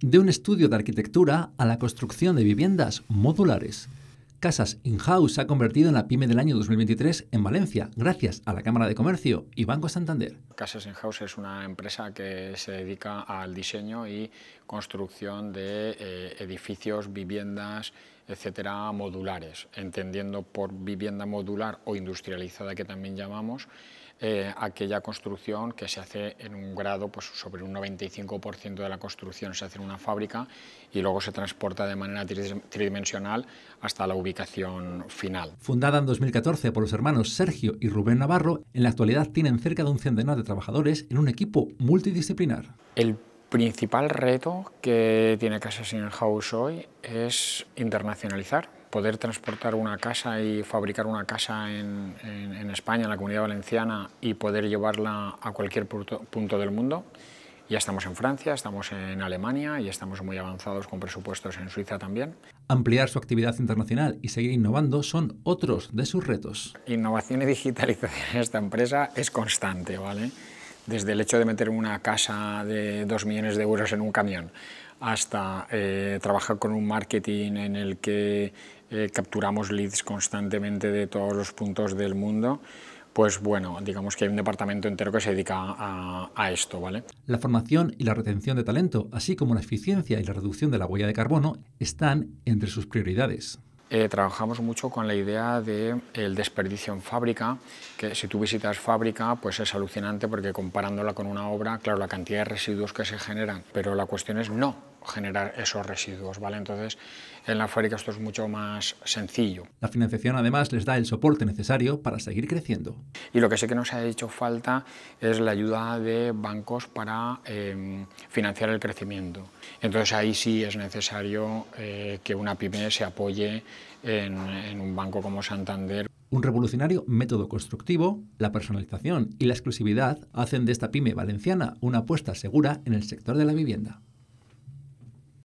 de un estudio de arquitectura a la construcción de viviendas modulares. Casas In-House se ha convertido en la pyme del año 2023 en Valencia, gracias a la Cámara de Comercio y Banco Santander. Casas In-House es una empresa que se dedica al diseño y construcción de eh, edificios, viviendas, etcétera, modulares, entendiendo por vivienda modular o industrializada que también llamamos eh, aquella construcción que se hace en un grado, pues sobre un 95% de la construcción se hace en una fábrica y luego se transporta de manera tridimensional hasta la ubicación final. Fundada en 2014 por los hermanos Sergio y Rubén Navarro, en la actualidad tienen cerca de un centenar de trabajadores en un equipo multidisciplinar. El principal reto que tiene Casas el House hoy es internacionalizar poder transportar una casa y fabricar una casa en, España, en la Comunidad Valenciana, y poder llevarla a cualquier punto, del mundo. Ya estamos en Francia, estamos en Alemania y estamos muy avanzados con presupuestos en Suiza también. Ampliar su actividad internacional y seguir innovando son otros de sus retos. Innovación y digitalización en esta empresa es constante, ¿vale? Desde el hecho de meter una casa de 2 millones de euros en un camión hasta eh, trabajar con un marketing en el que eh, capturamos leads constantemente de todos los puntos del mundo, pues bueno, digamos que hay un departamento entero que se dedica a, a, esto, ¿vale? La formación y la retención de talento, así como la eficiencia y la reducción de la huella de carbono, están entre sus prioridades. Eh, trabajamos mucho con la idea del de desperdicio en fábrica, que si tú visitas fábrica, pues es alucinante porque comparándola con una obra, claro, la cantidad de residuos que se generan, pero la cuestión es no generar esos residuos, ¿vale? Entonces, en la fábrica esto es mucho más sencillo. La financiación además les da el soporte necesario para seguir creciendo. Y lo que sé que nos ha hecho falta es la ayuda de bancos para em, financiar el crecimiento. Entonces ahí sí es necesario eh, que una pyme se apoye en, un banco como Santander. Un revolucionario método constructivo, la personalización y la exclusividad hacen de esta pyme valenciana una apuesta segura en el sector de la vivienda.